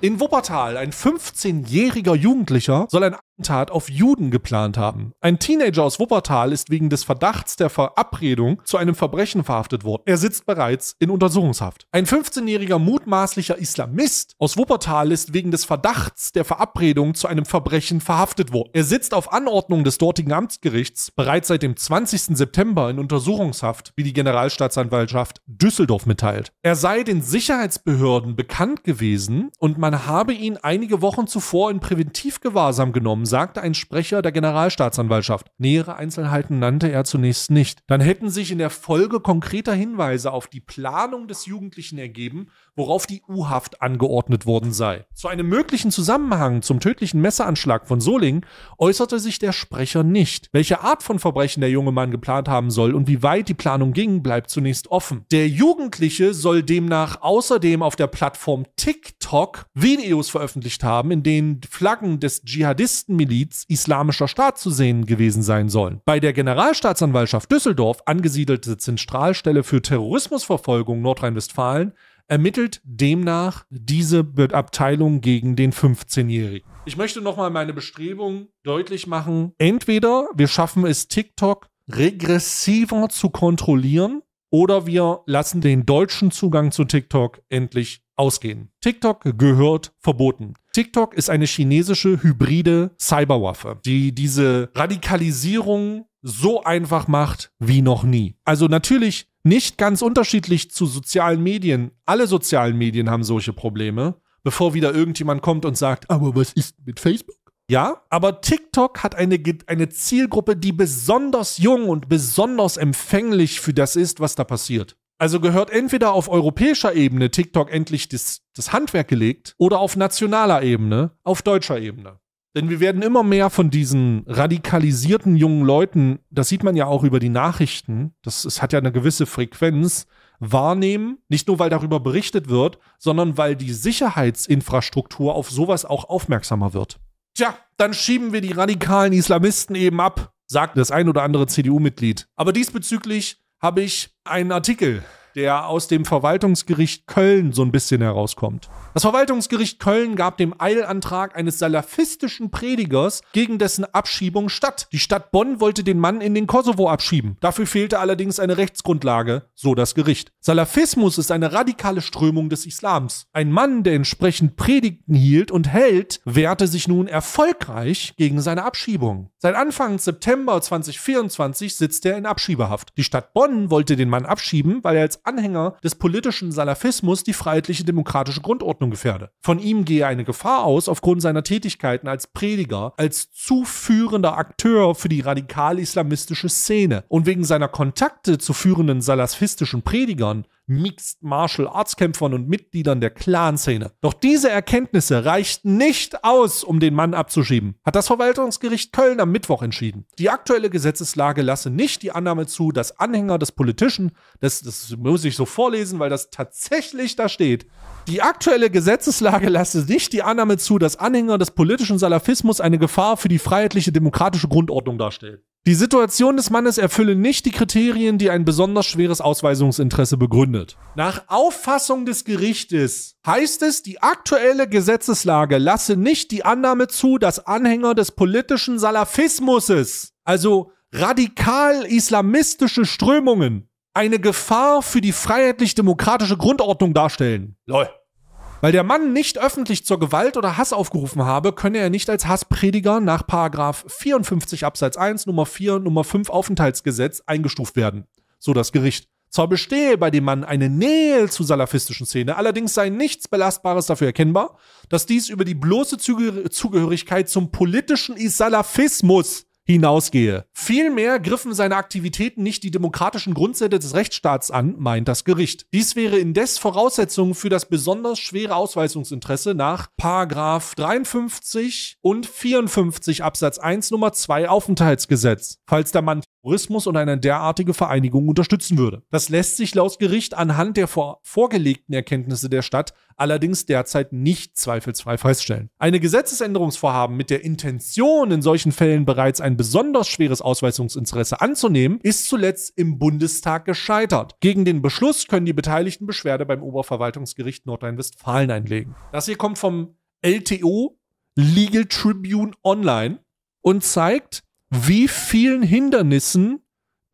In Wuppertal, ein 15-jähriger Jugendlicher soll ein Tat auf Juden geplant haben. Ein Teenager aus Wuppertal ist wegen des Verdachts der Verabredung zu einem Verbrechen verhaftet worden. Er sitzt bereits in Untersuchungshaft. Ein 15-jähriger mutmaßlicher Islamist aus Wuppertal ist wegen des Verdachts der Verabredung zu einem Verbrechen verhaftet worden. Er sitzt auf Anordnung des dortigen Amtsgerichts bereits seit dem 20. September in Untersuchungshaft, wie die Generalstaatsanwaltschaft Düsseldorf mitteilt. Er sei den Sicherheitsbehörden bekannt gewesen und man habe ihn einige Wochen zuvor in Präventivgewahrsam genommen sagte ein Sprecher der Generalstaatsanwaltschaft. Nähere Einzelheiten nannte er zunächst nicht. Dann hätten sich in der Folge konkreter Hinweise auf die Planung des Jugendlichen ergeben worauf die U-Haft angeordnet worden sei. Zu einem möglichen Zusammenhang zum tödlichen Messeranschlag von Soling äußerte sich der Sprecher nicht. Welche Art von Verbrechen der junge Mann geplant haben soll und wie weit die Planung ging, bleibt zunächst offen. Der Jugendliche soll demnach außerdem auf der Plattform TikTok Videos veröffentlicht haben, in denen Flaggen des Dschihadistenmiliz Islamischer Staat zu sehen gewesen sein sollen. Bei der Generalstaatsanwaltschaft Düsseldorf angesiedelte Zentralstelle für Terrorismusverfolgung Nordrhein-Westfalen ermittelt demnach diese Abteilung gegen den 15-Jährigen. Ich möchte nochmal meine Bestrebung deutlich machen. Entweder wir schaffen es, TikTok regressiver zu kontrollieren, oder wir lassen den deutschen Zugang zu TikTok endlich ausgehen. TikTok gehört verboten. TikTok ist eine chinesische hybride Cyberwaffe, die diese Radikalisierung so einfach macht wie noch nie. Also natürlich nicht ganz unterschiedlich zu sozialen Medien. Alle sozialen Medien haben solche Probleme, bevor wieder irgendjemand kommt und sagt, aber was ist mit Facebook? Ja, aber TikTok hat eine, eine Zielgruppe, die besonders jung und besonders empfänglich für das ist, was da passiert. Also gehört entweder auf europäischer Ebene TikTok endlich das, das Handwerk gelegt oder auf nationaler Ebene, auf deutscher Ebene. Denn wir werden immer mehr von diesen radikalisierten jungen Leuten, das sieht man ja auch über die Nachrichten, das, das hat ja eine gewisse Frequenz, wahrnehmen, nicht nur weil darüber berichtet wird, sondern weil die Sicherheitsinfrastruktur auf sowas auch aufmerksamer wird. Tja, dann schieben wir die radikalen Islamisten eben ab, sagt das ein oder andere CDU-Mitglied. Aber diesbezüglich habe ich einen Artikel, der aus dem Verwaltungsgericht Köln so ein bisschen herauskommt. Das Verwaltungsgericht Köln gab dem Eilantrag eines salafistischen Predigers gegen dessen Abschiebung statt. Die Stadt Bonn wollte den Mann in den Kosovo abschieben. Dafür fehlte allerdings eine Rechtsgrundlage, so das Gericht. Salafismus ist eine radikale Strömung des Islams. Ein Mann, der entsprechend Predigten hielt und hält, wehrte sich nun erfolgreich gegen seine Abschiebung. Seit Anfang September 2024 sitzt er in Abschiebehaft. Die Stadt Bonn wollte den Mann abschieben, weil er als Anhänger des politischen Salafismus die freiheitliche demokratische Grundordnung Ordnung gefährde. Von ihm gehe eine Gefahr aus, aufgrund seiner Tätigkeiten als Prediger, als zuführender Akteur für die radikal-islamistische Szene und wegen seiner Kontakte zu führenden salafistischen Predigern Mixed Martial Arts Kämpfern und Mitgliedern der Clan-Szene. Doch diese Erkenntnisse reichten nicht aus, um den Mann abzuschieben, hat das Verwaltungsgericht Köln am Mittwoch entschieden. Die aktuelle Gesetzeslage lasse nicht die Annahme zu, dass Anhänger des Politischen, das, das muss ich so vorlesen, weil das tatsächlich da steht, die aktuelle Gesetzeslage lasse nicht die Annahme zu, dass Anhänger des politischen Salafismus eine Gefahr für die freiheitliche demokratische Grundordnung darstellen. Die Situation des Mannes erfülle nicht die Kriterien, die ein besonders schweres Ausweisungsinteresse begründet. Nach Auffassung des Gerichtes heißt es, die aktuelle Gesetzeslage lasse nicht die Annahme zu, dass Anhänger des politischen Salafismus, also radikal islamistische Strömungen, eine Gefahr für die freiheitlich-demokratische Grundordnung darstellen. Lol. Weil der Mann nicht öffentlich zur Gewalt oder Hass aufgerufen habe, könne er nicht als Hassprediger nach 54 Absatz 1 Nummer 4 Nummer 5 Aufenthaltsgesetz eingestuft werden. So das Gericht. Zwar bestehe bei dem Mann eine Nähe zur salafistischen Szene, allerdings sei nichts Belastbares dafür erkennbar, dass dies über die bloße Zugehörigkeit zum politischen Salafismus hinausgehe. Vielmehr griffen seine Aktivitäten nicht die demokratischen Grundsätze des Rechtsstaats an, meint das Gericht. Dies wäre indes Voraussetzung für das besonders schwere Ausweisungsinteresse nach 53 und 54 Absatz 1 Nummer 2 Aufenthaltsgesetz. Falls der Mann Tourismus und eine derartige Vereinigung unterstützen würde. Das lässt sich laut Gericht anhand der vor vorgelegten Erkenntnisse der Stadt allerdings derzeit nicht zweifelsfrei feststellen. Eine Gesetzesänderungsvorhaben mit der Intention, in solchen Fällen bereits ein besonders schweres Ausweisungsinteresse anzunehmen, ist zuletzt im Bundestag gescheitert. Gegen den Beschluss können die Beteiligten Beschwerde beim Oberverwaltungsgericht Nordrhein-Westfalen einlegen. Das hier kommt vom LTO Legal Tribune Online und zeigt, wie vielen Hindernissen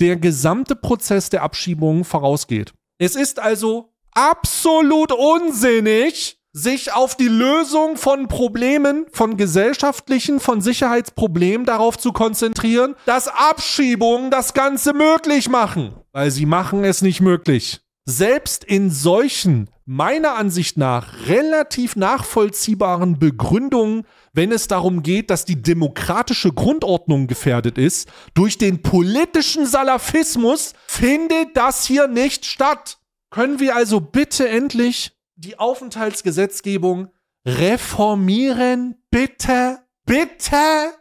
der gesamte Prozess der Abschiebung vorausgeht. Es ist also absolut unsinnig, sich auf die Lösung von Problemen, von gesellschaftlichen, von Sicherheitsproblemen darauf zu konzentrieren, dass Abschiebungen das Ganze möglich machen, weil sie machen es nicht möglich. Selbst in solchen meiner Ansicht nach relativ nachvollziehbaren Begründung, wenn es darum geht, dass die demokratische Grundordnung gefährdet ist, durch den politischen Salafismus findet das hier nicht statt. Können wir also bitte endlich die Aufenthaltsgesetzgebung reformieren? Bitte, bitte!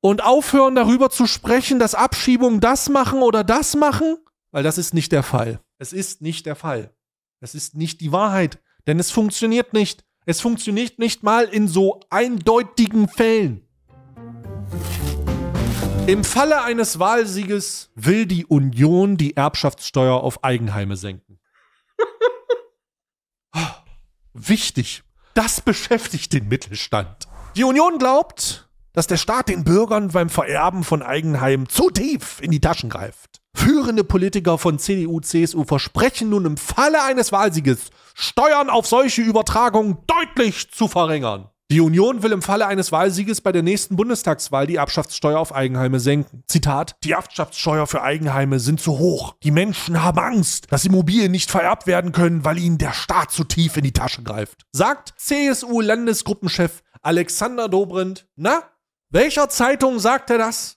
Und aufhören darüber zu sprechen, dass Abschiebungen das machen oder das machen, weil das ist nicht der Fall. Es ist nicht der Fall. Das ist nicht die Wahrheit, denn es funktioniert nicht. Es funktioniert nicht mal in so eindeutigen Fällen. Im Falle eines Wahlsieges will die Union die Erbschaftssteuer auf Eigenheime senken. Ah, wichtig. Das beschäftigt den Mittelstand. Die Union glaubt, dass der Staat den Bürgern beim Vererben von Eigenheimen zu tief in die Taschen greift. Führende Politiker von CDU, CSU versprechen nun im Falle eines Wahlsieges, Steuern auf solche Übertragungen deutlich zu verringern. Die Union will im Falle eines Wahlsieges bei der nächsten Bundestagswahl die Erbschaftssteuer auf Eigenheime senken. Zitat: Die Erbschaftssteuer für Eigenheime sind zu hoch. Die Menschen haben Angst, dass Immobilien nicht vererbt werden können, weil ihnen der Staat zu tief in die Tasche greift. Sagt CSU-Landesgruppenchef Alexander Dobrindt. Na, welcher Zeitung sagt er das?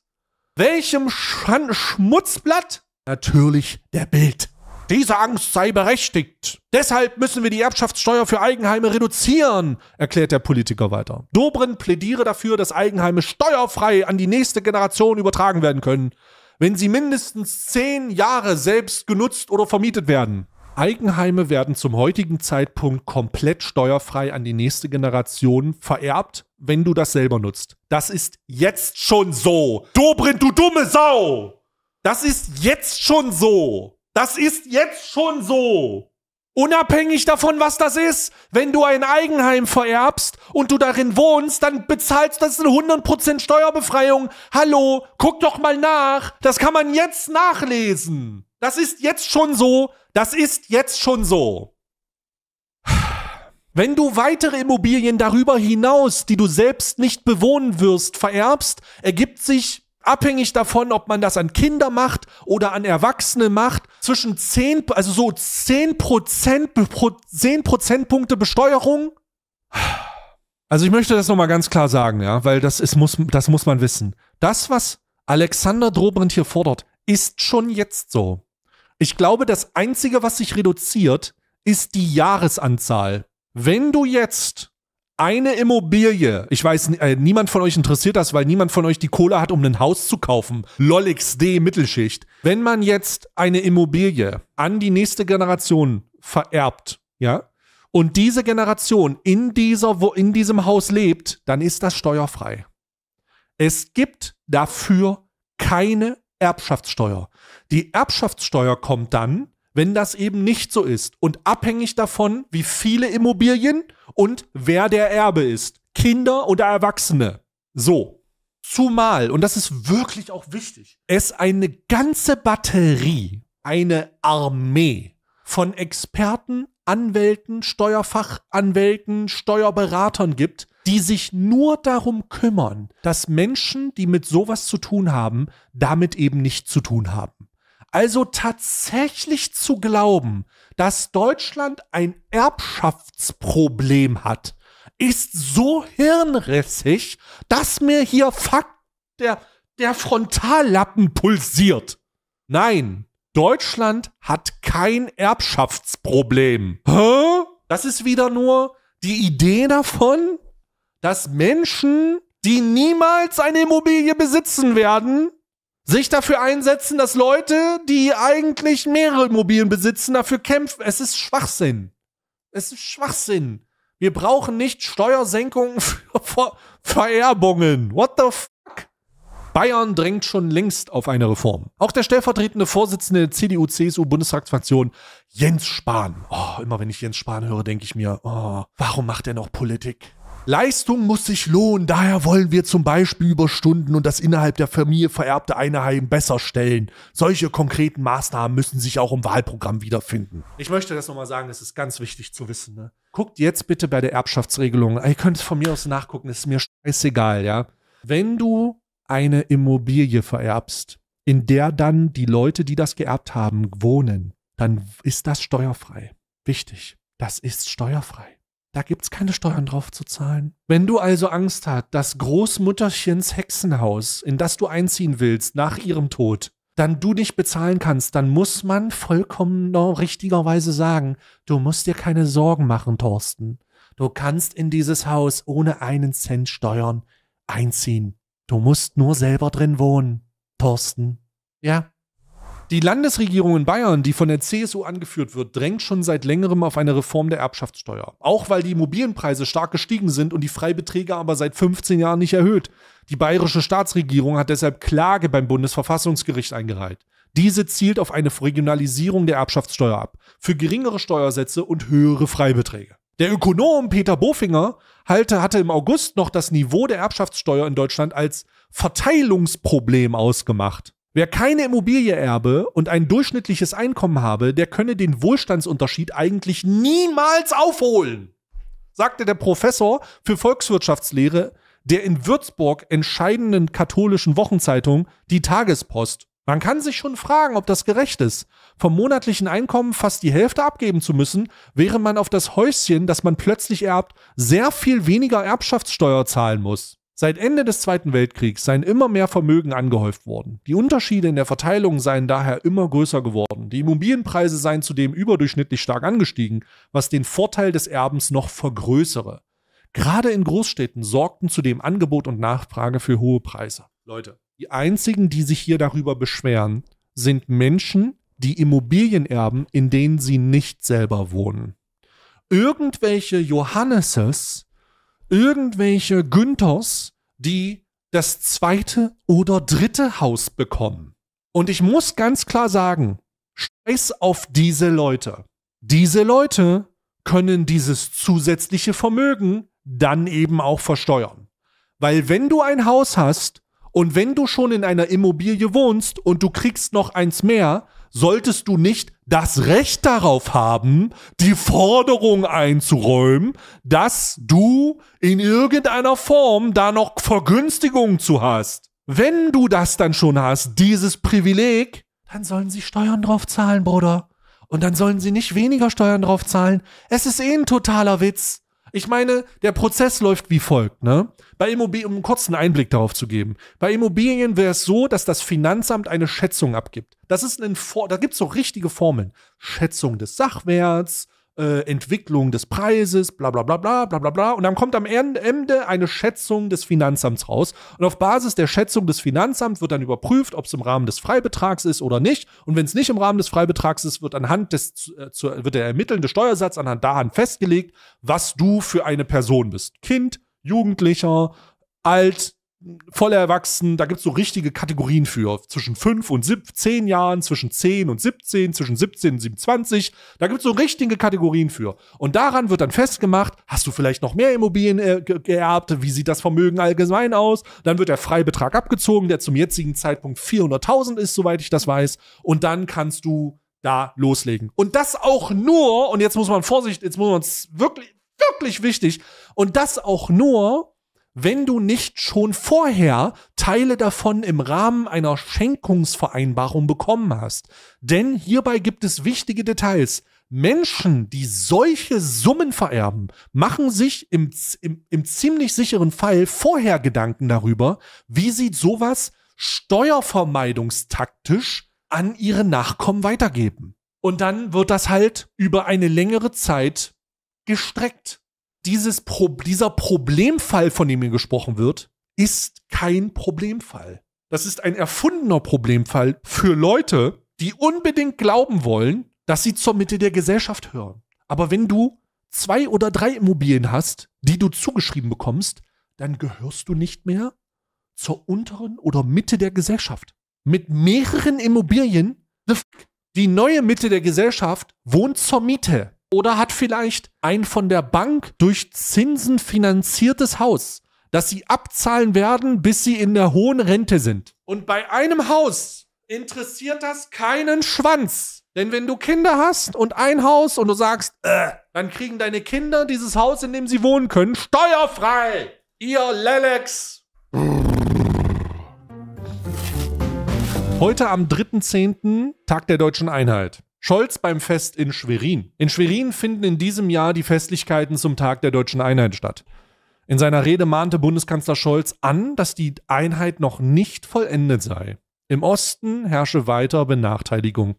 Welchem Sch Schmutzblatt? Natürlich der Bild. Diese Angst sei berechtigt. Deshalb müssen wir die Erbschaftssteuer für Eigenheime reduzieren, erklärt der Politiker weiter. Dobrin plädiere dafür, dass Eigenheime steuerfrei an die nächste Generation übertragen werden können, wenn sie mindestens zehn Jahre selbst genutzt oder vermietet werden. Eigenheime werden zum heutigen Zeitpunkt komplett steuerfrei an die nächste Generation vererbt, wenn du das selber nutzt. Das ist jetzt schon so. Dobrindt, du dumme Sau! Das ist jetzt schon so. Das ist jetzt schon so. Unabhängig davon, was das ist, wenn du ein Eigenheim vererbst und du darin wohnst, dann bezahlst das eine 100% Steuerbefreiung. Hallo, guck doch mal nach. Das kann man jetzt nachlesen. Das ist jetzt schon so. Das ist jetzt schon so. Wenn du weitere Immobilien darüber hinaus, die du selbst nicht bewohnen wirst, vererbst, ergibt sich, abhängig davon, ob man das an Kinder macht oder an Erwachsene macht, zwischen 10, also so 10 Prozent, 10 Prozentpunkte Besteuerung. Also ich möchte das nochmal ganz klar sagen, ja, weil das ist, muss, das muss man wissen. Das, was Alexander Dobrindt hier fordert, ist schon jetzt so. Ich glaube, das Einzige, was sich reduziert, ist die Jahresanzahl. Wenn du jetzt eine Immobilie, ich weiß, äh, niemand von euch interessiert das, weil niemand von euch die Kohle hat, um ein Haus zu kaufen. Lollix D Mittelschicht. Wenn man jetzt eine Immobilie an die nächste Generation vererbt, ja, und diese Generation in dieser, wo in diesem Haus lebt, dann ist das steuerfrei. Es gibt dafür keine Erbschaftssteuer. Die Erbschaftssteuer kommt dann, wenn das eben nicht so ist und abhängig davon, wie viele Immobilien und wer der Erbe ist. Kinder oder Erwachsene. So. Zumal, und das ist wirklich auch wichtig, es eine ganze Batterie, eine Armee von Experten, Anwälten, Steuerfachanwälten, Steuerberatern gibt, die sich nur darum kümmern, dass Menschen, die mit sowas zu tun haben, damit eben nicht zu tun haben. Also tatsächlich zu glauben, dass Deutschland ein Erbschaftsproblem hat, ist so hirnrissig, dass mir hier Fakt der, der Frontallappen pulsiert. Nein, Deutschland hat kein Erbschaftsproblem. Hä? Das ist wieder nur die Idee davon, dass Menschen, die niemals eine Immobilie besitzen werden, sich dafür einsetzen, dass Leute, die eigentlich mehrere Immobilien besitzen, dafür kämpfen. Es ist Schwachsinn. Es ist Schwachsinn. Wir brauchen nicht Steuersenkungen für Ver Vererbungen. What the fuck? Bayern drängt schon längst auf eine Reform. Auch der stellvertretende Vorsitzende der CDU-CSU-Bundestagsfraktion, Jens Spahn. Oh, immer wenn ich Jens Spahn höre, denke ich mir, oh, warum macht er noch Politik? Leistung muss sich lohnen, daher wollen wir zum Beispiel Überstunden und das innerhalb der Familie vererbte Einheim besser stellen. Solche konkreten Maßnahmen müssen sich auch im Wahlprogramm wiederfinden. Ich möchte das nochmal sagen, das ist ganz wichtig zu wissen. Ne? Guckt jetzt bitte bei der Erbschaftsregelung. Ihr könnt es von mir aus nachgucken, ist mir scheißegal, ja. Wenn du eine Immobilie vererbst, in der dann die Leute, die das geerbt haben, wohnen, dann ist das steuerfrei. Wichtig, das ist steuerfrei. Da gibt es keine Steuern drauf zu zahlen. Wenn du also Angst hast, dass Großmutterchens Hexenhaus, in das du einziehen willst, nach ihrem Tod, dann du nicht bezahlen kannst, dann muss man vollkommen richtigerweise sagen, du musst dir keine Sorgen machen, Thorsten. Du kannst in dieses Haus ohne einen Cent Steuern einziehen. Du musst nur selber drin wohnen, Thorsten. Ja, die Landesregierung in Bayern, die von der CSU angeführt wird, drängt schon seit längerem auf eine Reform der Erbschaftssteuer. Auch weil die Immobilienpreise stark gestiegen sind und die Freibeträge aber seit 15 Jahren nicht erhöht. Die bayerische Staatsregierung hat deshalb Klage beim Bundesverfassungsgericht eingereiht. Diese zielt auf eine Regionalisierung der Erbschaftssteuer ab, für geringere Steuersätze und höhere Freibeträge. Der Ökonom Peter Bofinger hatte im August noch das Niveau der Erbschaftssteuer in Deutschland als Verteilungsproblem ausgemacht. Wer keine Immobilie erbe und ein durchschnittliches Einkommen habe, der könne den Wohlstandsunterschied eigentlich niemals aufholen, sagte der Professor für Volkswirtschaftslehre der in Würzburg entscheidenden katholischen Wochenzeitung Die Tagespost. Man kann sich schon fragen, ob das gerecht ist. Vom monatlichen Einkommen fast die Hälfte abgeben zu müssen, während man auf das Häuschen, das man plötzlich erbt, sehr viel weniger Erbschaftssteuer zahlen muss. Seit Ende des Zweiten Weltkriegs seien immer mehr Vermögen angehäuft worden. Die Unterschiede in der Verteilung seien daher immer größer geworden. Die Immobilienpreise seien zudem überdurchschnittlich stark angestiegen, was den Vorteil des Erbens noch vergrößere. Gerade in Großstädten sorgten zudem Angebot und Nachfrage für hohe Preise. Leute, die einzigen, die sich hier darüber beschweren, sind Menschen, die Immobilien erben, in denen sie nicht selber wohnen. Irgendwelche Johanneses irgendwelche Günthers, die das zweite oder dritte Haus bekommen. Und ich muss ganz klar sagen, scheiß auf diese Leute. Diese Leute können dieses zusätzliche Vermögen dann eben auch versteuern. Weil wenn du ein Haus hast und wenn du schon in einer Immobilie wohnst und du kriegst noch eins mehr, solltest du nicht das Recht darauf haben, die Forderung einzuräumen, dass du in irgendeiner Form da noch Vergünstigungen zu hast. Wenn du das dann schon hast, dieses Privileg, dann sollen sie Steuern drauf zahlen, Bruder. Und dann sollen sie nicht weniger Steuern drauf zahlen. Es ist eh ein totaler Witz. Ich meine, der Prozess läuft wie folgt, ne? Bei Immobilien, um einen kurzen Einblick darauf zu geben. Bei Immobilien wäre es so, dass das Finanzamt eine Schätzung abgibt. Das ist ein, da gibt es so richtige Formeln. Schätzung des Sachwerts, äh, Entwicklung des Preises, bla bla bla bla bla bla bla. Und dann kommt am Ende eine Schätzung des Finanzamts raus. Und auf Basis der Schätzung des Finanzamts wird dann überprüft, ob es im Rahmen des Freibetrags ist oder nicht. Und wenn es nicht im Rahmen des Freibetrags ist, wird anhand des äh, zu, wird der ermittelnde Steuersatz anhand daran festgelegt, was du für eine Person bist. Kind, Jugendlicher, alt, voll erwachsen, da gibt es so richtige Kategorien für. Zwischen 5 und 10 Jahren, zwischen 10 und 17, zwischen 17 und 27. Da gibt es so richtige Kategorien für. Und daran wird dann festgemacht, hast du vielleicht noch mehr Immobilien äh, geerbt? Wie sieht das Vermögen allgemein aus? Dann wird der Freibetrag abgezogen, der zum jetzigen Zeitpunkt 400.000 ist, soweit ich das weiß. Und dann kannst du da loslegen. Und das auch nur, und jetzt muss man Vorsicht, jetzt muss man es wirklich, wirklich wichtig, und das auch nur, wenn du nicht schon vorher Teile davon im Rahmen einer Schenkungsvereinbarung bekommen hast. Denn hierbei gibt es wichtige Details. Menschen, die solche Summen vererben, machen sich im, im, im ziemlich sicheren Fall vorher Gedanken darüber, wie sie sowas steuervermeidungstaktisch an ihre Nachkommen weitergeben. Und dann wird das halt über eine längere Zeit gestreckt dieses Pro dieser Problemfall, von dem hier gesprochen wird, ist kein Problemfall. Das ist ein erfundener Problemfall für Leute, die unbedingt glauben wollen, dass sie zur Mitte der Gesellschaft hören. Aber wenn du zwei oder drei Immobilien hast, die du zugeschrieben bekommst, dann gehörst du nicht mehr zur unteren oder Mitte der Gesellschaft. Mit mehreren Immobilien, die neue Mitte der Gesellschaft wohnt zur Miete. Oder hat vielleicht ein von der Bank durch Zinsen finanziertes Haus, das sie abzahlen werden, bis sie in der hohen Rente sind. Und bei einem Haus interessiert das keinen Schwanz. Denn wenn du Kinder hast und ein Haus und du sagst, äh, dann kriegen deine Kinder dieses Haus, in dem sie wohnen können, steuerfrei. Ihr Lelex. Heute am 3.10., Tag der deutschen Einheit. Scholz beim Fest in Schwerin. In Schwerin finden in diesem Jahr die Festlichkeiten zum Tag der deutschen Einheit statt. In seiner Rede mahnte Bundeskanzler Scholz an, dass die Einheit noch nicht vollendet sei. Im Osten herrsche weiter Benachteiligung.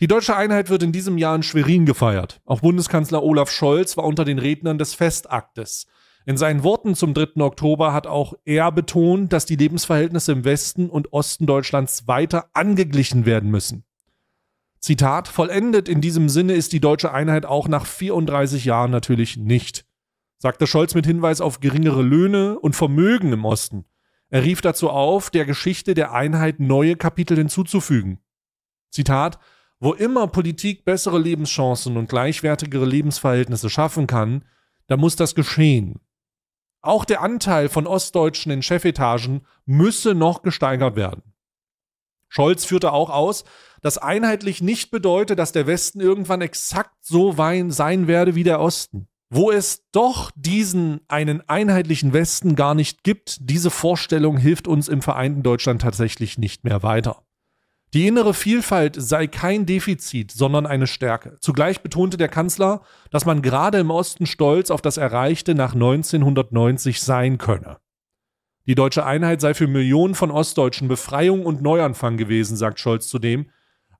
Die deutsche Einheit wird in diesem Jahr in Schwerin gefeiert. Auch Bundeskanzler Olaf Scholz war unter den Rednern des Festaktes. In seinen Worten zum 3. Oktober hat auch er betont, dass die Lebensverhältnisse im Westen und Osten Deutschlands weiter angeglichen werden müssen. Zitat, vollendet in diesem Sinne ist die deutsche Einheit auch nach 34 Jahren natürlich nicht, sagte Scholz mit Hinweis auf geringere Löhne und Vermögen im Osten. Er rief dazu auf, der Geschichte der Einheit neue Kapitel hinzuzufügen. Zitat, wo immer Politik bessere Lebenschancen und gleichwertigere Lebensverhältnisse schaffen kann, da muss das geschehen. Auch der Anteil von Ostdeutschen in Chefetagen müsse noch gesteigert werden. Scholz führte auch aus, dass einheitlich nicht bedeute, dass der Westen irgendwann exakt so sein werde wie der Osten. Wo es doch diesen einen einheitlichen Westen gar nicht gibt, diese Vorstellung hilft uns im vereinten Deutschland tatsächlich nicht mehr weiter. Die innere Vielfalt sei kein Defizit, sondern eine Stärke. Zugleich betonte der Kanzler, dass man gerade im Osten stolz auf das Erreichte nach 1990 sein könne. Die deutsche Einheit sei für Millionen von Ostdeutschen Befreiung und Neuanfang gewesen, sagt Scholz zudem.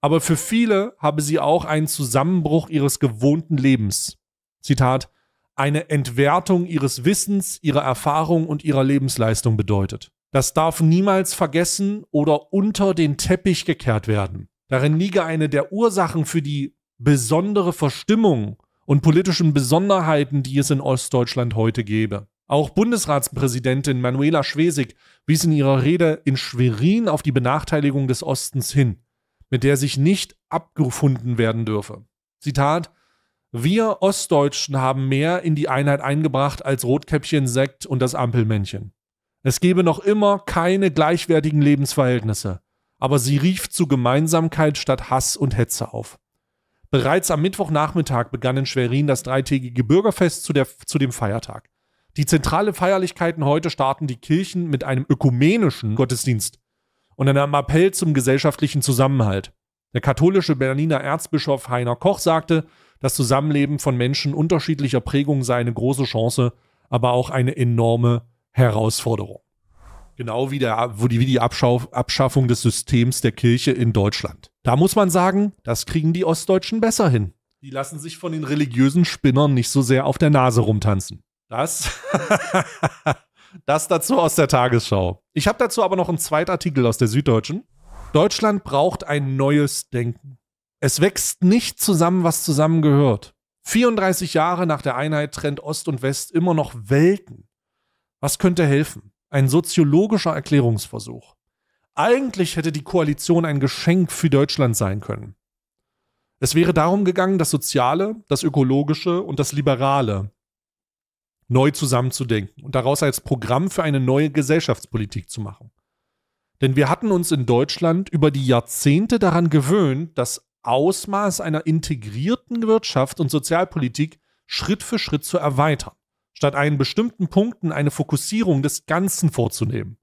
Aber für viele habe sie auch einen Zusammenbruch ihres gewohnten Lebens. Zitat, eine Entwertung ihres Wissens, ihrer Erfahrung und ihrer Lebensleistung bedeutet. Das darf niemals vergessen oder unter den Teppich gekehrt werden. Darin liege eine der Ursachen für die besondere Verstimmung und politischen Besonderheiten, die es in Ostdeutschland heute gäbe. Auch Bundesratspräsidentin Manuela Schwesig wies in ihrer Rede in Schwerin auf die Benachteiligung des Ostens hin, mit der sich nicht abgefunden werden dürfe. Zitat Wir Ostdeutschen haben mehr in die Einheit eingebracht als Rotkäppchen, Sekt und das Ampelmännchen. Es gebe noch immer keine gleichwertigen Lebensverhältnisse, aber sie rief zu Gemeinsamkeit statt Hass und Hetze auf. Bereits am Mittwochnachmittag begann in Schwerin das dreitägige Bürgerfest zu, der, zu dem Feiertag. Die zentrale Feierlichkeiten heute starten die Kirchen mit einem ökumenischen Gottesdienst und einem Appell zum gesellschaftlichen Zusammenhalt. Der katholische Berliner Erzbischof Heiner Koch sagte, das Zusammenleben von Menschen unterschiedlicher Prägung sei eine große Chance, aber auch eine enorme Herausforderung. Genau wie, der, wie die Abschaffung des Systems der Kirche in Deutschland. Da muss man sagen, das kriegen die Ostdeutschen besser hin. Die lassen sich von den religiösen Spinnern nicht so sehr auf der Nase rumtanzen. Das, das dazu aus der Tagesschau. Ich habe dazu aber noch einen zweiten Artikel aus der Süddeutschen. Deutschland braucht ein neues Denken. Es wächst nicht zusammen, was zusammengehört. 34 Jahre nach der Einheit trennt Ost und West immer noch Welten. Was könnte helfen? Ein soziologischer Erklärungsversuch. Eigentlich hätte die Koalition ein Geschenk für Deutschland sein können. Es wäre darum gegangen, das Soziale, das Ökologische und das Liberale neu zusammenzudenken und daraus als Programm für eine neue Gesellschaftspolitik zu machen. Denn wir hatten uns in Deutschland über die Jahrzehnte daran gewöhnt, das Ausmaß einer integrierten Wirtschaft und Sozialpolitik Schritt für Schritt zu erweitern, statt einen bestimmten Punkten eine Fokussierung des Ganzen vorzunehmen.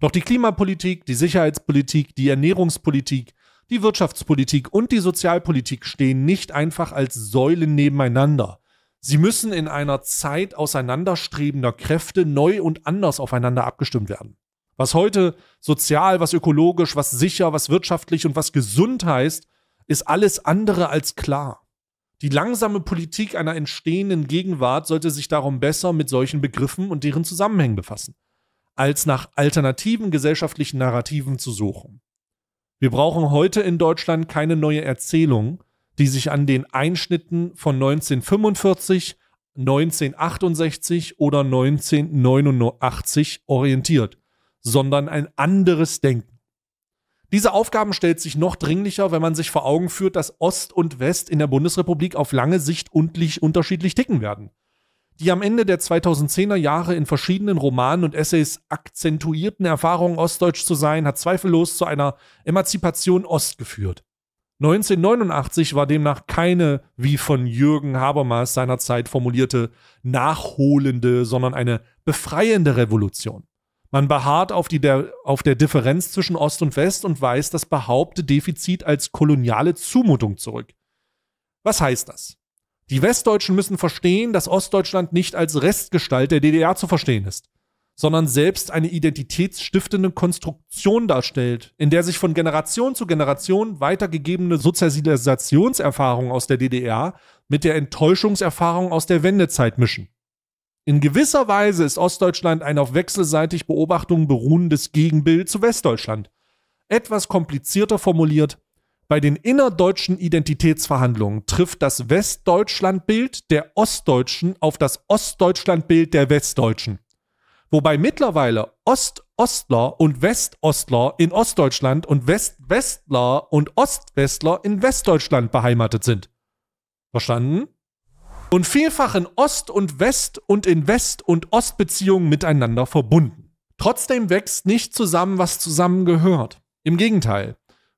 Doch die Klimapolitik, die Sicherheitspolitik, die Ernährungspolitik, die Wirtschaftspolitik und die Sozialpolitik stehen nicht einfach als Säulen nebeneinander, Sie müssen in einer Zeit auseinanderstrebender Kräfte neu und anders aufeinander abgestimmt werden. Was heute sozial, was ökologisch, was sicher, was wirtschaftlich und was gesund heißt, ist alles andere als klar. Die langsame Politik einer entstehenden Gegenwart sollte sich darum besser mit solchen Begriffen und deren Zusammenhängen befassen, als nach alternativen gesellschaftlichen Narrativen zu suchen. Wir brauchen heute in Deutschland keine neue Erzählung, die sich an den Einschnitten von 1945, 1968 oder 1989 orientiert, sondern ein anderes Denken. Diese Aufgaben stellt sich noch dringlicher, wenn man sich vor Augen führt, dass Ost und West in der Bundesrepublik auf lange Sicht unterschiedlich ticken werden. Die am Ende der 2010er Jahre in verschiedenen Romanen und Essays akzentuierten Erfahrungen, Ostdeutsch zu sein, hat zweifellos zu einer Emanzipation Ost geführt. 1989 war demnach keine, wie von Jürgen Habermas seinerzeit formulierte, nachholende, sondern eine befreiende Revolution. Man beharrt auf, die, der, auf der Differenz zwischen Ost und West und weist das behauptete Defizit als koloniale Zumutung zurück. Was heißt das? Die Westdeutschen müssen verstehen, dass Ostdeutschland nicht als Restgestalt der DDR zu verstehen ist sondern selbst eine identitätsstiftende Konstruktion darstellt, in der sich von Generation zu Generation weitergegebene Sozialisationserfahrungen aus der DDR mit der Enttäuschungserfahrung aus der Wendezeit mischen. In gewisser Weise ist Ostdeutschland ein auf wechselseitig Beobachtungen beruhendes Gegenbild zu Westdeutschland. Etwas komplizierter formuliert, bei den innerdeutschen Identitätsverhandlungen trifft das Westdeutschlandbild der Ostdeutschen auf das Ostdeutschlandbild der Westdeutschen. Wobei mittlerweile Ostostler und Westostler in Ostdeutschland und Westwestler und Ostwestler in Westdeutschland beheimatet sind. Verstanden? Und vielfach in Ost und West und in West- und Ostbeziehungen miteinander verbunden. Trotzdem wächst nicht zusammen, was zusammengehört. Im Gegenteil,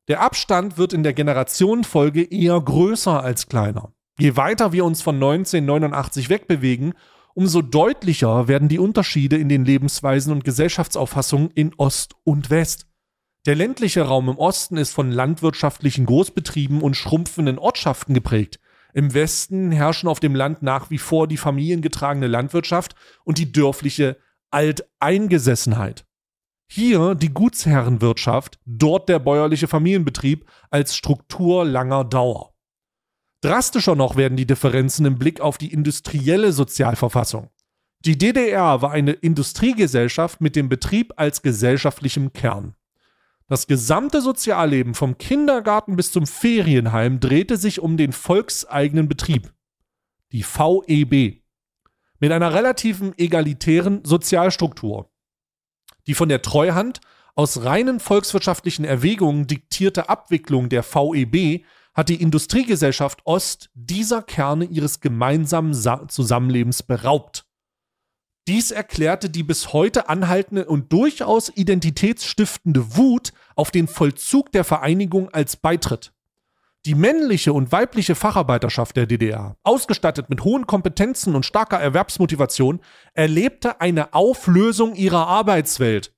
der Abstand wird in der Generationenfolge eher größer als kleiner. Je weiter wir uns von 1989 wegbewegen, umso deutlicher werden die Unterschiede in den Lebensweisen und Gesellschaftsauffassungen in Ost und West. Der ländliche Raum im Osten ist von landwirtschaftlichen Großbetrieben und schrumpfenden Ortschaften geprägt. Im Westen herrschen auf dem Land nach wie vor die familiengetragene Landwirtschaft und die dörfliche Alteingesessenheit. Hier die Gutsherrenwirtschaft, dort der bäuerliche Familienbetrieb als Struktur langer Dauer. Drastischer noch werden die Differenzen im Blick auf die industrielle Sozialverfassung. Die DDR war eine Industriegesellschaft mit dem Betrieb als gesellschaftlichem Kern. Das gesamte Sozialleben vom Kindergarten bis zum Ferienheim drehte sich um den volkseigenen Betrieb, die VEB, mit einer relativen egalitären Sozialstruktur. Die von der Treuhand aus reinen volkswirtschaftlichen Erwägungen diktierte Abwicklung der VEB hat die Industriegesellschaft Ost dieser Kerne ihres gemeinsamen Sa Zusammenlebens beraubt. Dies erklärte die bis heute anhaltende und durchaus identitätsstiftende Wut auf den Vollzug der Vereinigung als Beitritt. Die männliche und weibliche Facharbeiterschaft der DDR, ausgestattet mit hohen Kompetenzen und starker Erwerbsmotivation, erlebte eine Auflösung ihrer Arbeitswelt.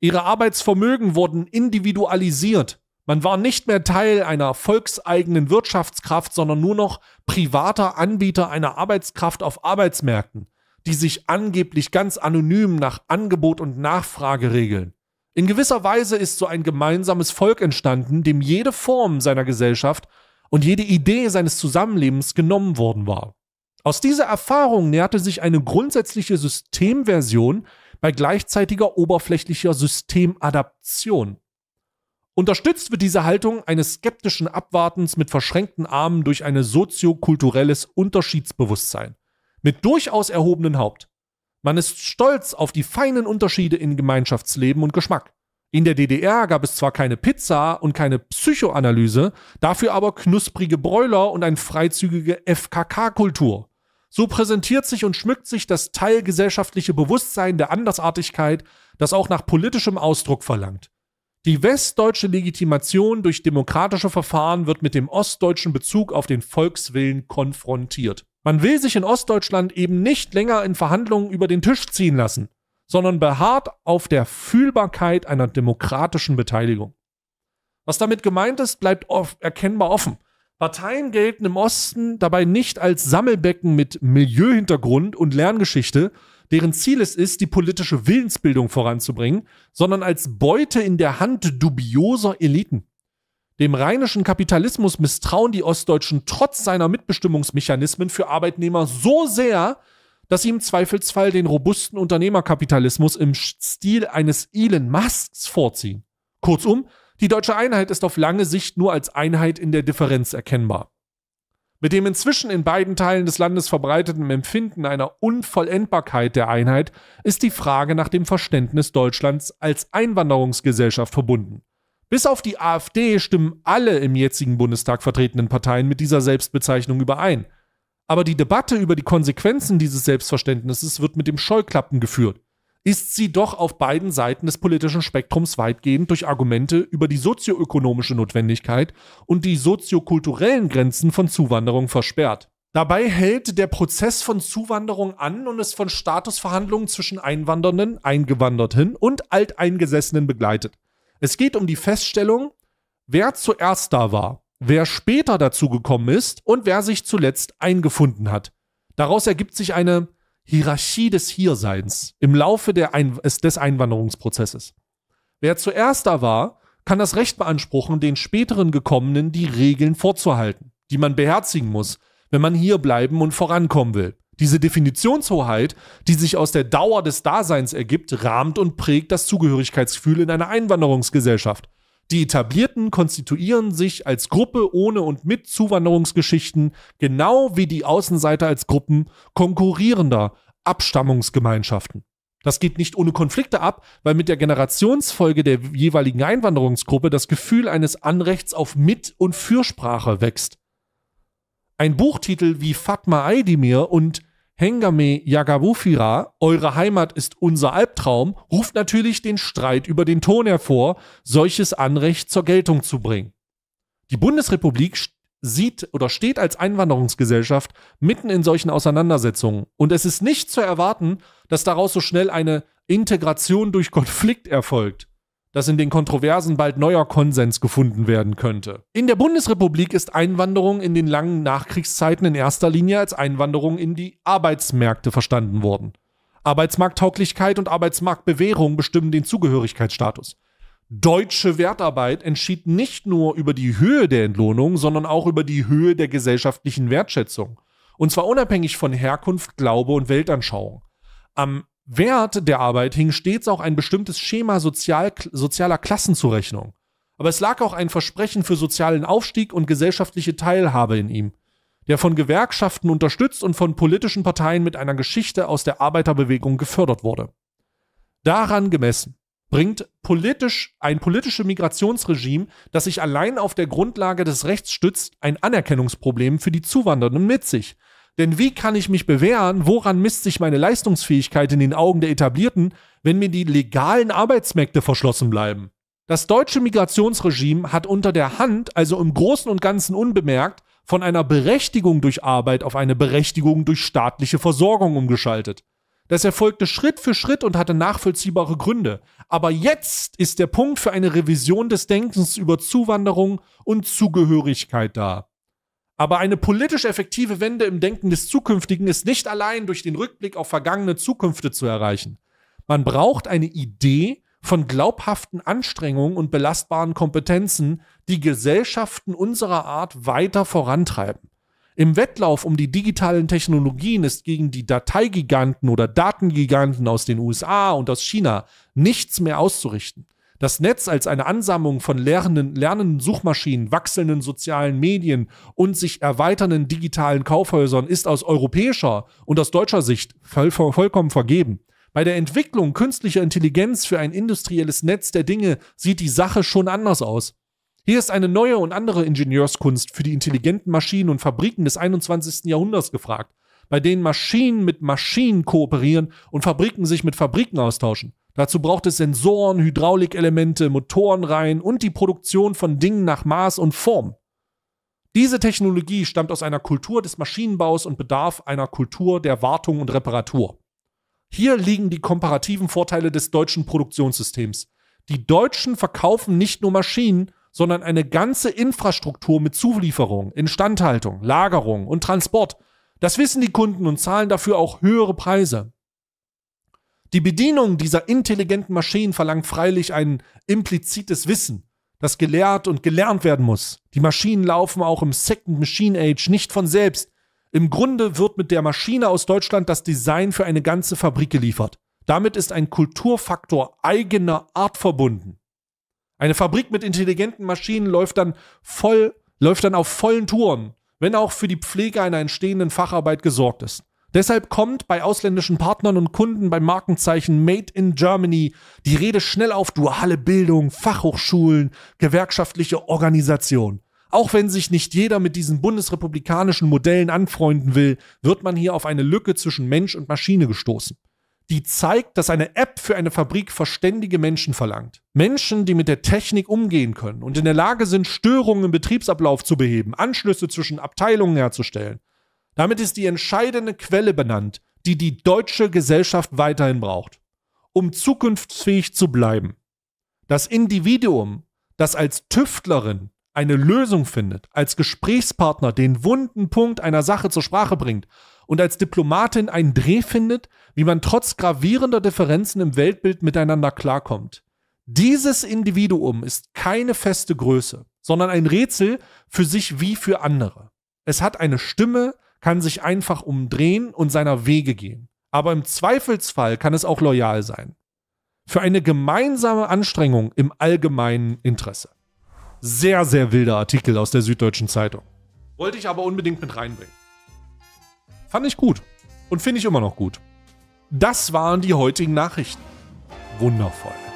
Ihre Arbeitsvermögen wurden individualisiert. Man war nicht mehr Teil einer volkseigenen Wirtschaftskraft, sondern nur noch privater Anbieter einer Arbeitskraft auf Arbeitsmärkten, die sich angeblich ganz anonym nach Angebot und Nachfrage regeln. In gewisser Weise ist so ein gemeinsames Volk entstanden, dem jede Form seiner Gesellschaft und jede Idee seines Zusammenlebens genommen worden war. Aus dieser Erfahrung näherte sich eine grundsätzliche Systemversion bei gleichzeitiger oberflächlicher Systemadaption. Unterstützt wird diese Haltung eines skeptischen Abwartens mit verschränkten Armen durch ein soziokulturelles Unterschiedsbewusstsein. Mit durchaus erhobenen Haupt. Man ist stolz auf die feinen Unterschiede in Gemeinschaftsleben und Geschmack. In der DDR gab es zwar keine Pizza und keine Psychoanalyse, dafür aber knusprige Bräuler und eine freizügige FKK-Kultur. So präsentiert sich und schmückt sich das teilgesellschaftliche Bewusstsein der Andersartigkeit, das auch nach politischem Ausdruck verlangt. Die westdeutsche Legitimation durch demokratische Verfahren wird mit dem ostdeutschen Bezug auf den Volkswillen konfrontiert. Man will sich in Ostdeutschland eben nicht länger in Verhandlungen über den Tisch ziehen lassen, sondern beharrt auf der Fühlbarkeit einer demokratischen Beteiligung. Was damit gemeint ist, bleibt erkennbar offen. Parteien gelten im Osten dabei nicht als Sammelbecken mit Milieuhintergrund und Lerngeschichte, deren Ziel es ist, die politische Willensbildung voranzubringen, sondern als Beute in der Hand dubioser Eliten. Dem rheinischen Kapitalismus misstrauen die Ostdeutschen trotz seiner Mitbestimmungsmechanismen für Arbeitnehmer so sehr, dass sie im Zweifelsfall den robusten Unternehmerkapitalismus im Stil eines Elon Musks vorziehen. Kurzum, die deutsche Einheit ist auf lange Sicht nur als Einheit in der Differenz erkennbar. Mit dem inzwischen in beiden Teilen des Landes verbreiteten Empfinden einer Unvollendbarkeit der Einheit ist die Frage nach dem Verständnis Deutschlands als Einwanderungsgesellschaft verbunden. Bis auf die AfD stimmen alle im jetzigen Bundestag vertretenen Parteien mit dieser Selbstbezeichnung überein. Aber die Debatte über die Konsequenzen dieses Selbstverständnisses wird mit dem Scheuklappen geführt ist sie doch auf beiden Seiten des politischen Spektrums weitgehend durch Argumente über die sozioökonomische Notwendigkeit und die soziokulturellen Grenzen von Zuwanderung versperrt. Dabei hält der Prozess von Zuwanderung an und ist von Statusverhandlungen zwischen Einwandernden, Eingewanderten und Alteingesessenen begleitet. Es geht um die Feststellung, wer zuerst da war, wer später dazu gekommen ist und wer sich zuletzt eingefunden hat. Daraus ergibt sich eine Hierarchie des Hierseins im Laufe Ein des Einwanderungsprozesses. Wer zuerst da war, kann das Recht beanspruchen, den späteren Gekommenen die Regeln vorzuhalten, die man beherzigen muss, wenn man hier bleiben und vorankommen will. Diese Definitionshoheit, die sich aus der Dauer des Daseins ergibt, rahmt und prägt das Zugehörigkeitsgefühl in einer Einwanderungsgesellschaft. Die Etablierten konstituieren sich als Gruppe ohne und mit Zuwanderungsgeschichten, genau wie die Außenseiter als Gruppen konkurrierender Abstammungsgemeinschaften. Das geht nicht ohne Konflikte ab, weil mit der Generationsfolge der jeweiligen Einwanderungsgruppe das Gefühl eines Anrechts auf Mit- und Fürsprache wächst. Ein Buchtitel wie Fatma Aydemir und Hengame Yagabufira, eure Heimat ist unser Albtraum, ruft natürlich den Streit über den Ton hervor, solches Anrecht zur Geltung zu bringen. Die Bundesrepublik sieht oder steht als Einwanderungsgesellschaft mitten in solchen Auseinandersetzungen. Und es ist nicht zu erwarten, dass daraus so schnell eine Integration durch Konflikt erfolgt dass in den Kontroversen bald neuer Konsens gefunden werden könnte. In der Bundesrepublik ist Einwanderung in den langen Nachkriegszeiten in erster Linie als Einwanderung in die Arbeitsmärkte verstanden worden. Arbeitsmarkttauglichkeit und Arbeitsmarktbewährung bestimmen den Zugehörigkeitsstatus. Deutsche Wertarbeit entschied nicht nur über die Höhe der Entlohnung, sondern auch über die Höhe der gesellschaftlichen Wertschätzung. Und zwar unabhängig von Herkunft, Glaube und Weltanschauung. Am Wert der Arbeit hing stets auch ein bestimmtes Schema sozial, sozialer Klassenzurechnung. Aber es lag auch ein Versprechen für sozialen Aufstieg und gesellschaftliche Teilhabe in ihm, der von Gewerkschaften unterstützt und von politischen Parteien mit einer Geschichte aus der Arbeiterbewegung gefördert wurde. Daran gemessen bringt politisch ein politisches Migrationsregime, das sich allein auf der Grundlage des Rechts stützt, ein Anerkennungsproblem für die Zuwandernden mit sich, denn wie kann ich mich bewähren, woran misst sich meine Leistungsfähigkeit in den Augen der Etablierten, wenn mir die legalen Arbeitsmärkte verschlossen bleiben? Das deutsche Migrationsregime hat unter der Hand, also im Großen und Ganzen unbemerkt, von einer Berechtigung durch Arbeit auf eine Berechtigung durch staatliche Versorgung umgeschaltet. Das erfolgte Schritt für Schritt und hatte nachvollziehbare Gründe. Aber jetzt ist der Punkt für eine Revision des Denkens über Zuwanderung und Zugehörigkeit da. Aber eine politisch effektive Wende im Denken des Zukünftigen ist nicht allein durch den Rückblick auf vergangene Zukünfte zu erreichen. Man braucht eine Idee von glaubhaften Anstrengungen und belastbaren Kompetenzen, die Gesellschaften unserer Art weiter vorantreiben. Im Wettlauf um die digitalen Technologien ist gegen die Dateigiganten oder Datengiganten aus den USA und aus China nichts mehr auszurichten. Das Netz als eine Ansammlung von lernenden, lernenden Suchmaschinen, wachselnden sozialen Medien und sich erweiternden digitalen Kaufhäusern ist aus europäischer und aus deutscher Sicht voll, vollkommen vergeben. Bei der Entwicklung künstlicher Intelligenz für ein industrielles Netz der Dinge sieht die Sache schon anders aus. Hier ist eine neue und andere Ingenieurskunst für die intelligenten Maschinen und Fabriken des 21. Jahrhunderts gefragt, bei denen Maschinen mit Maschinen kooperieren und Fabriken sich mit Fabriken austauschen. Dazu braucht es Sensoren, Hydraulikelemente, Motorenreihen und die Produktion von Dingen nach Maß und Form. Diese Technologie stammt aus einer Kultur des Maschinenbaus und bedarf einer Kultur der Wartung und Reparatur. Hier liegen die komparativen Vorteile des deutschen Produktionssystems. Die Deutschen verkaufen nicht nur Maschinen, sondern eine ganze Infrastruktur mit Zulieferung, Instandhaltung, Lagerung und Transport. Das wissen die Kunden und zahlen dafür auch höhere Preise. Die Bedienung dieser intelligenten Maschinen verlangt freilich ein implizites Wissen, das gelehrt und gelernt werden muss. Die Maschinen laufen auch im Second Machine Age nicht von selbst. Im Grunde wird mit der Maschine aus Deutschland das Design für eine ganze Fabrik geliefert. Damit ist ein Kulturfaktor eigener Art verbunden. Eine Fabrik mit intelligenten Maschinen läuft dann voll, läuft dann auf vollen Touren, wenn auch für die Pflege einer entstehenden Facharbeit gesorgt ist. Deshalb kommt bei ausländischen Partnern und Kunden beim Markenzeichen Made in Germany die Rede schnell auf duale Bildung, Fachhochschulen, gewerkschaftliche Organisation. Auch wenn sich nicht jeder mit diesen bundesrepublikanischen Modellen anfreunden will, wird man hier auf eine Lücke zwischen Mensch und Maschine gestoßen. Die zeigt, dass eine App für eine Fabrik verständige Menschen verlangt. Menschen, die mit der Technik umgehen können und in der Lage sind, Störungen im Betriebsablauf zu beheben, Anschlüsse zwischen Abteilungen herzustellen damit ist die entscheidende Quelle benannt, die die deutsche Gesellschaft weiterhin braucht, um zukunftsfähig zu bleiben. Das Individuum, das als Tüftlerin eine Lösung findet, als Gesprächspartner den wunden Punkt einer Sache zur Sprache bringt und als Diplomatin einen Dreh findet, wie man trotz gravierender Differenzen im Weltbild miteinander klarkommt. Dieses Individuum ist keine feste Größe, sondern ein Rätsel für sich wie für andere. Es hat eine Stimme, kann sich einfach umdrehen und seiner Wege gehen. Aber im Zweifelsfall kann es auch loyal sein. Für eine gemeinsame Anstrengung im allgemeinen Interesse. Sehr, sehr wilder Artikel aus der Süddeutschen Zeitung. Wollte ich aber unbedingt mit reinbringen. Fand ich gut. Und finde ich immer noch gut. Das waren die heutigen Nachrichten. Wundervoll.